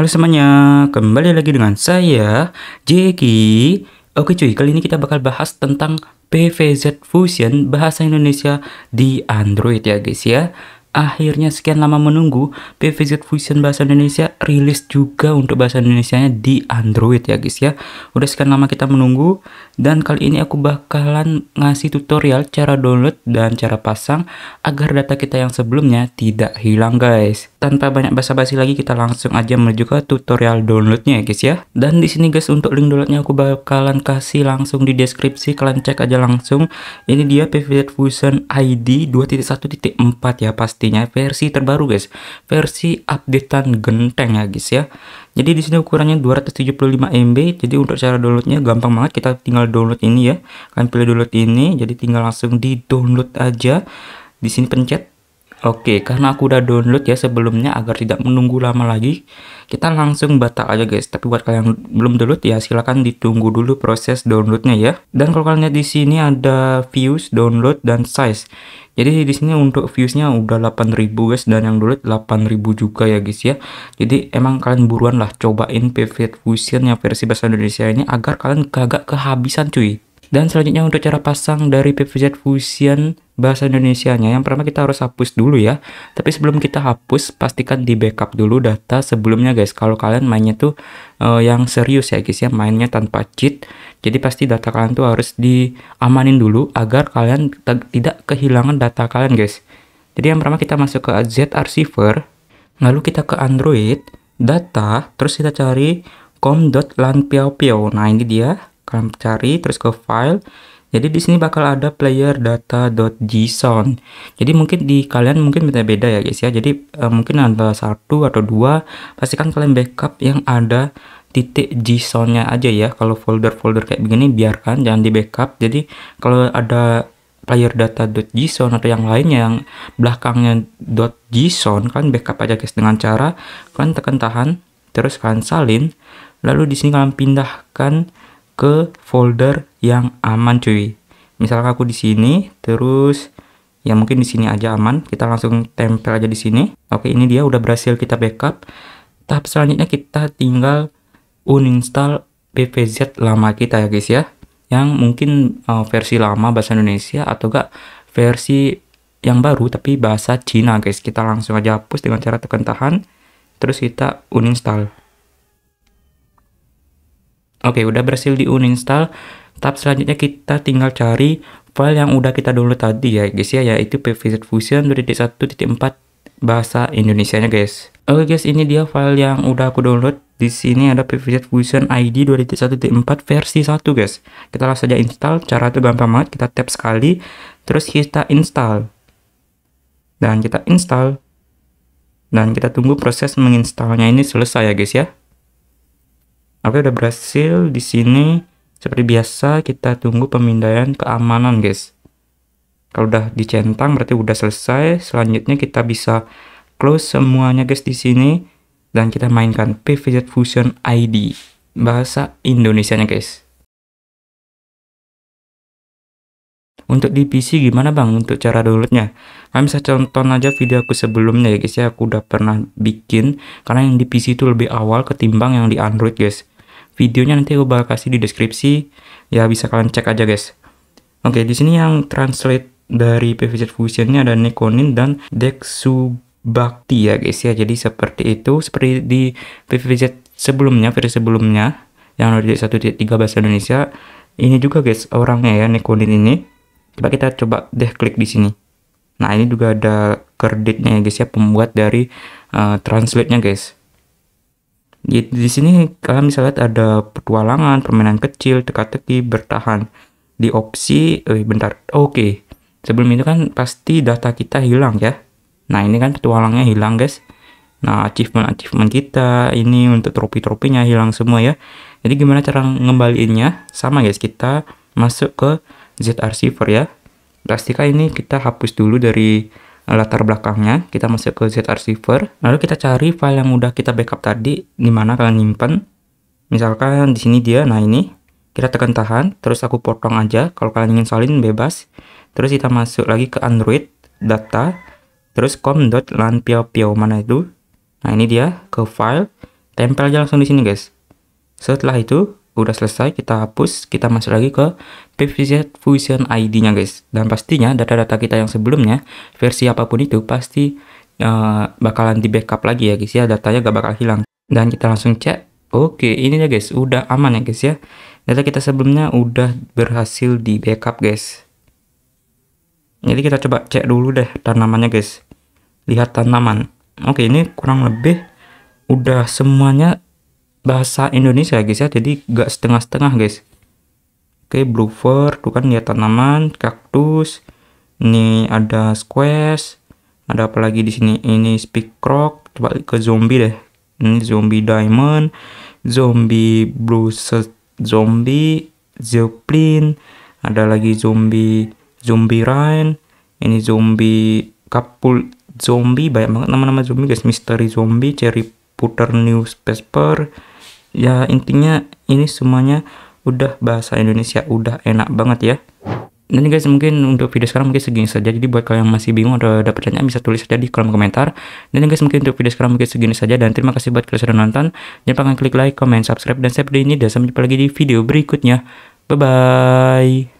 Halo semuanya, kembali lagi dengan saya, Jeki. Oke cuy, kali ini kita bakal bahas tentang PVZ Fusion bahasa Indonesia di Android ya guys ya. Akhirnya sekian lama menunggu, PVZ Fusion bahasa Indonesia rilis juga untuk bahasa Indonesianya di Android ya guys ya. Udah sekian lama kita menunggu dan kali ini aku bakalan ngasih tutorial cara download dan cara pasang agar data kita yang sebelumnya tidak hilang guys tanpa banyak basa-basi lagi kita langsung aja menuju ke tutorial downloadnya ya guys ya dan di sini guys untuk link downloadnya aku bakalan kasih langsung di deskripsi kalian cek aja langsung ini dia PVZ Fusion ID 2.1.4 ya pastinya versi terbaru guys versi updatean genteng ya guys ya jadi di sini ukurannya 275 MB jadi untuk cara downloadnya gampang banget kita tinggal download ini ya kalian pilih download ini jadi tinggal langsung di download aja di sini pencet Oke, karena aku udah download ya sebelumnya agar tidak menunggu lama lagi, kita langsung batal aja guys. Tapi buat kalian yang belum download ya silahkan ditunggu dulu proses downloadnya ya. Dan kalau kalian lihat di sini ada views, download, dan size. Jadi di sini untuk viewsnya udah 8000 guys dan yang download 8000 juga ya guys ya. Jadi emang kalian buruan lah cobain Pivot Fusion yang versi bahasa Indonesia ini agar kalian kagak kehabisan cuy. Dan selanjutnya untuk cara pasang dari PVZ Fusion bahasa Indonesianya, yang pertama kita harus hapus dulu ya. Tapi sebelum kita hapus, pastikan di backup dulu data sebelumnya guys. Kalau kalian mainnya tuh uh, yang serius ya guys ya, mainnya tanpa cheat. Jadi pasti data kalian tuh harus diamanin dulu agar kalian tidak kehilangan data kalian guys. Jadi yang pertama kita masuk ke Z Archiver, lalu kita ke Android, data, terus kita cari com.lanpiaopiao. Nah ini dia kalian cari terus ke file jadi di sini bakal ada player data json Jadi mungkin di kalian mungkin beda-beda ya guys ya. Jadi uh, mungkin ada satu atau dua, pastikan kalian backup yang ada titik JSON-nya aja ya. Kalau folder-folder kayak begini biarkan jangan di backup. Jadi kalau ada player data json atau yang lainnya yang belakangnya .json kalian backup aja guys dengan cara kalian tekan tahan terus kalian salin lalu di sini kalian pindahkan ke folder yang aman cuy misalkan aku di sini terus ya mungkin di sini aja aman kita langsung tempel aja di sini oke ini dia udah berhasil kita backup tahap selanjutnya kita tinggal uninstall PVZ lama kita ya guys ya yang mungkin uh, versi lama bahasa Indonesia atau enggak versi yang baru tapi bahasa Cina guys kita langsung aja hapus dengan cara tekan tahan terus kita uninstall Oke, udah berhasil di uninstall. Tab selanjutnya kita tinggal cari file yang udah kita download tadi ya guys ya, yaitu pvz fusion 2.1.4 bahasa Indonesia-nya, guys. Oke guys, ini dia file yang udah aku download. Di sini ada pvz fusion ID 2.1.4 versi 1 guys. Kita langsung saja install, cara itu gampang banget, kita tap sekali, terus kita install. Dan kita install. Dan kita tunggu proses menginstalnya ini selesai ya guys ya. Oke, udah berhasil di sini. Seperti biasa, kita tunggu pemindaian keamanan, guys. Kalau udah dicentang berarti udah selesai. Selanjutnya kita bisa close semuanya, guys, di sini dan kita mainkan PVZ Fusion ID. Bahasa Indonesianya, guys. Untuk di PC gimana bang untuk cara downloadnya? Kalian bisa contoh aja video aku sebelumnya ya guys ya. Aku udah pernah bikin karena yang di PC itu lebih awal ketimbang yang di Android guys. Videonya nanti aku bakal kasih di deskripsi. Ya bisa kalian cek aja guys. Oke, di sini yang translate dari PVZ Fusionnya ada Nikonin dan Dexubakti ya guys ya. Jadi seperti itu, seperti di PVZ sebelumnya, versi sebelumnya yang 1.3 bahasa Indonesia. Ini juga guys orangnya ya Nikonin ini coba kita coba deh klik di sini nah ini juga ada kreditnya ya guys ya pembuat dari uh, translate-nya guys di, di sini kalian bisa lihat ada petualangan, permainan kecil, teka-teki, bertahan. Di opsi, eh, bentar, oke. Okay. Sebelum itu kan pasti data kita hilang ya. Nah ini kan petualangnya hilang guys. Nah achievement-achievement kita ini untuk trofi tropinya hilang semua ya. Jadi gimana cara ngembaliinnya? Sama guys, kita masuk ke Zr Silver ya. Plastika ini kita hapus dulu dari eh, latar belakangnya. Kita masuk ke Zr Silver. Lalu kita cari file yang udah kita backup tadi di mana kalian nyimpan. Misalkan di sini dia, nah ini. Kita tekan tahan, terus aku potong aja. Kalau kalian ingin salin bebas. Terus kita masuk lagi ke Android, data, terus com.lanpiopio. mana itu. Nah ini dia, ke file, tempel aja langsung di sini guys. Setelah itu, udah selesai kita hapus kita masuk lagi ke PVZ Fusion ID nya guys dan pastinya data-data kita yang sebelumnya versi apapun itu pasti uh, bakalan di backup lagi ya guys ya datanya gak bakal hilang dan kita langsung cek oke ini ya guys udah aman ya guys ya data kita sebelumnya udah berhasil di backup guys jadi kita coba cek dulu deh tanamannya guys lihat tanaman oke ini kurang lebih udah semuanya bahasa Indonesia guys ya jadi gak setengah-setengah guys oke blue fur tuh kan ya tanaman kaktus ini ada squash ada apa lagi di sini ini speak rock coba ke zombie deh ini zombie diamond zombie blue zombie zeppelin ada lagi zombie zombie rain ini zombie kapul zombie banyak banget nama-nama zombie guys misteri zombie cherry puter newspaper ya intinya ini semuanya udah bahasa Indonesia udah enak banget ya dan guys mungkin untuk video sekarang mungkin segini saja jadi buat kalian yang masih bingung atau ada pertanyaan bisa tulis saja di kolom komentar dan guys mungkin untuk video sekarang mungkin segini saja dan terima kasih buat kalian sudah nonton jangan lupa klik like, comment, subscribe dan share video ini dan sampai jumpa lagi di video berikutnya bye bye